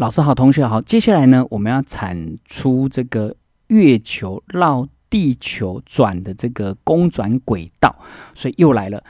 老师好，同学好。接下来呢，我们要产出这个月球绕地球转的这个公转轨道，所以又来了。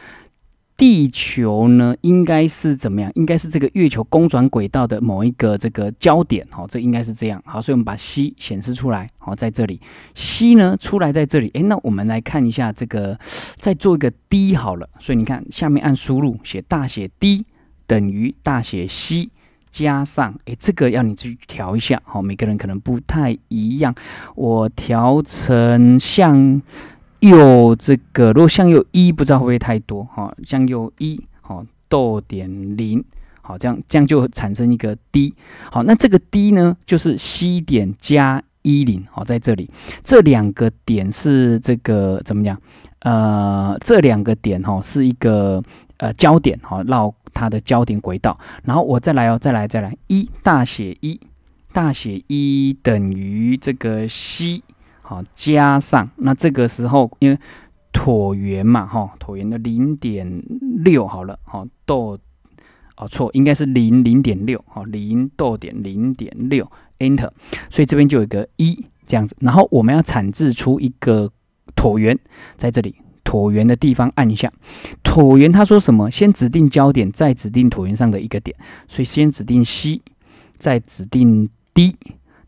地球呢，应该是怎么样？应该是这个月球公转轨道的某一个这个焦点，好，这应该是这样。好，所以我们把 C 显示出来，好，在这里 C 呢出来在这里。诶，那我们来看一下这个，再做一个 D 好了。所以你看下面按输入写大写 D 等于大写 C。加上，哎，这个要你自己调一下，好，每个人可能不太一样。我调成向右这个，如果向右一，不知道会不会太多，哈，向右一，好，逗点零，好，这样这样就产生一个低，好，那这个低呢，就是 C 点加一零，好，在这里这两个点是这个怎么讲？呃，这两个点哈是一个呃焦点哈，绕它的焦点轨道。然后我再来哦，再来再来，一大写一大写一等于这个 c 好，加上那这个时候因为椭圆嘛哈，椭圆的零点六好了好逗哦错，应该是零零点六好零逗点零点六 enter，所以这边就有一个一这样子。然后我们要产制出一个。椭圆在这里，椭圆的地方按一下，椭圆他说什么？先指定焦点，再指定椭圆上的一个点，所以先指定 C，再指定 D，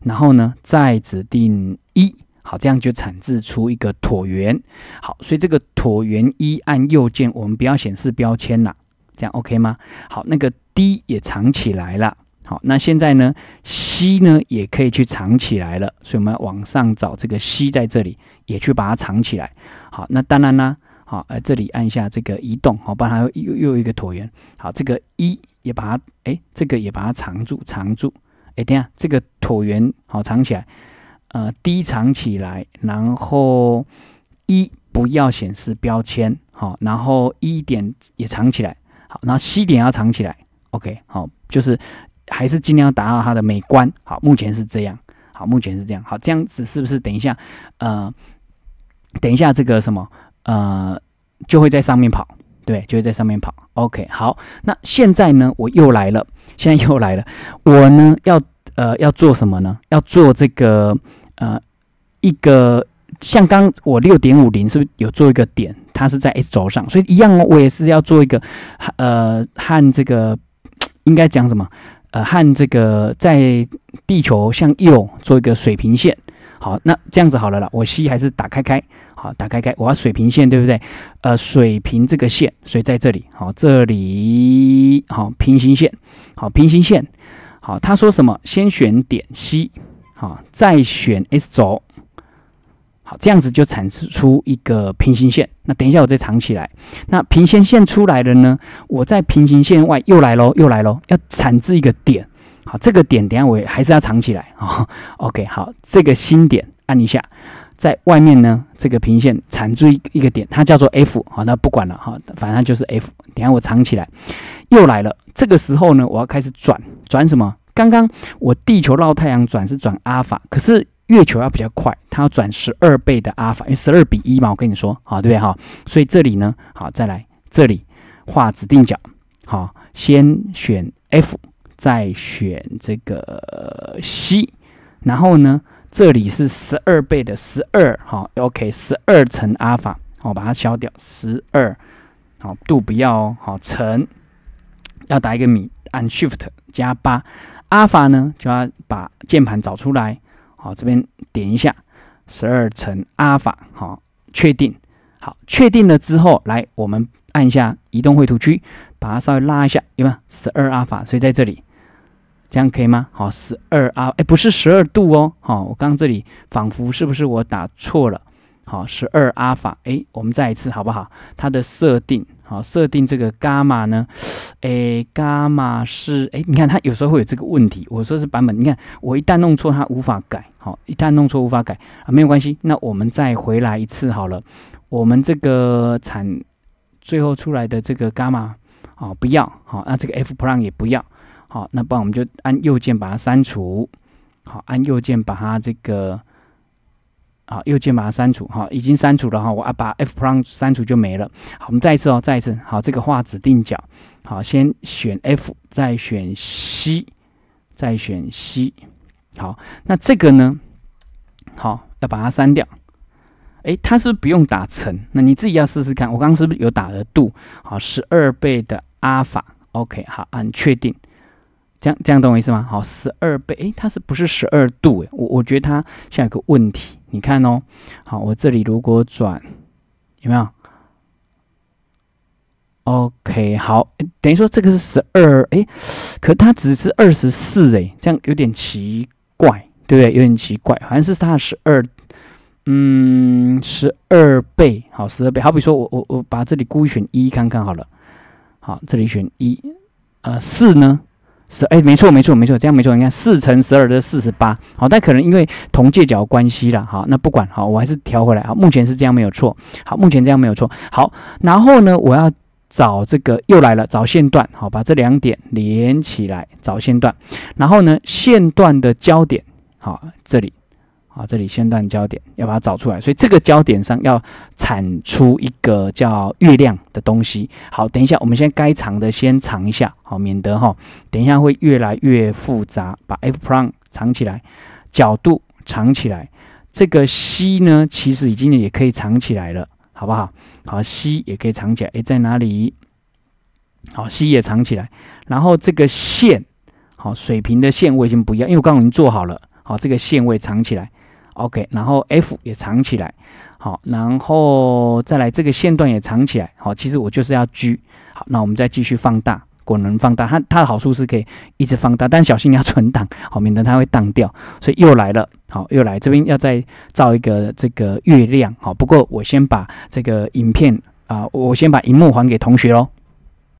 然后呢再指定 E，好，这样就产制出一个椭圆。好，所以这个椭圆一按右键，我们不要显示标签啦，这样 OK 吗？好，那个 D 也藏起来了。好，那现在呢 C 呢也可以去藏起来了，所以我们要往上找这个 C，在这里。也去把它藏起来，好，那当然啦，好，呃，这里按下这个移动，好，把它又又一个椭圆，好，这个一也把它，哎，这个也把它藏住，藏住，哎，等下这个椭圆好藏起来，呃，低藏起来，然后一不要显示标签，好，然后一点也藏起来，好，然后 C 点要藏起来，OK，好，就是还是尽量要达到它的美观，好，目前是这样，好，目前是这样，好，这样子是不是等一下，呃。等一下，这个什么，呃，就会在上面跑，对，就会在上面跑。OK，好，那现在呢，我又来了，现在又来了，我呢要，呃，要做什么呢？要做这个，呃，一个像刚我六点五零是不是有做一个点？它是在 x 轴上，所以一样哦，我也是要做一个，呃，和这个应该讲什么？呃，和这个在地球向右做一个水平线。好，那这样子好了啦，我 C 还是打开开，好，打开开，我要水平线，对不对？呃，水平这个线，所以在这里，好，这里好，平行线，好，平行线，好，他说什么？先选点 C，好，再选 S 轴，好，这样子就产生出一个平行线。那等一下我再藏起来。那平行线出来了呢？我在平行线外又来喽，又来喽，要产生一个点。好，这个点等下我还是要藏起来啊。OK，好，这个新点按一下，在外面呢，这个平线缠住一一个点，它叫做 F。好，那不管了哈，反正就是 F。等下我藏起来，又来了。这个时候呢，我要开始转转什么？刚刚我地球绕太阳转是转阿尔法，可是月球要比较快，它要转十二倍的阿尔法，因为十二比一嘛。我跟你说，好，对不对哈？所以这里呢，好，再来这里画指定角。好，先选 F。再选这个 C，然后呢，这里是十二倍的十二，好，OK，十二乘阿尔法，好，把它消掉，十二，好度不要哦，好乘，要打一个米，按 Shift 加八，阿尔法呢就要把键盘找出来，好，这边点一下，十二乘阿尔法，好，确定，好，确定了之后，来我们按一下移动绘图区，把它稍微拉一下，没有十二阿尔法，所以在这里。这样可以吗？好，十二啊，哎，不是十二度哦。好，我刚这里仿佛是不是我打错了？好，十二阿尔法哎，我们再一次好不好？它的设定好，设定这个伽马呢？哎，伽马是哎，你看它有时候会有这个问题。我说是版本，你看我一旦弄错它无法改。好，一旦弄错无法改啊，没有关系。那我们再回来一次好了。我们这个产最后出来的这个伽马，哦，不要好，那这个 f p l a n 也不要。好，那不然我们就按右键把它删除。好，按右键把它这个，好，右键把它删除。好，已经删除了哈。我啊把 F p r o m 删除就没了。好，我们再一次哦，再一次。好，这个画指定角。好，先选 F，再选 C，再选 C。好，那这个呢？好，要把它删掉。哎，它是不用打成？那你自己要试试看。我刚刚是不是有打了度？好，十二倍的阿尔法。OK，好，按确定。这样这样懂我意思吗？好，十二倍，哎，它是不是十二度？哎，我我觉得它像有个问题。你看哦，好，我这里如果转有没有？OK，好，等于说这个是十二，哎，可它只是二十四，哎，这样有点奇怪，对不对？有点奇怪，好像是它的十二，嗯，十二倍，好，十二倍，好比说我我我把这里故意选一看看好了，好，这里选一，呃，四呢？是哎，没错没错没错，这样没错。你看，四乘十二得四十八。好，但可能因为同界角关系了。好，那不管好，我还是调回来啊。目前是这样没有错。好，目前这样没有错。好，然后呢，我要找这个又来了，找线段。好，把这两点连起来，找线段。然后呢，线段的交点。好，这里。啊，这里线段焦点要把它找出来，所以这个焦点上要产出一个叫月亮的东西。好，等一下，我们先该藏的先藏一下，好，免得哈，等一下会越来越复杂。把 F prime 藏起来，角度藏起来，这个 C 呢，其实已经也可以藏起来了，好不好？好，C 也可以藏起来，诶，在哪里？好，C 也藏起来，然后这个线，好，水平的线我已经不一样，因为我刚刚已经做好了，好，这个线位藏起来。OK，然后 F 也藏起来，好，然后再来这个线段也藏起来，好，其实我就是要 G，好，那我们再继续放大，滚轮放大，它它的好处是可以一直放大，但小心你要存档，好，免得它会荡掉，所以又来了，好，又来这边要再造一个这个月亮，好，不过我先把这个影片啊，我先把荧幕还给同学喽。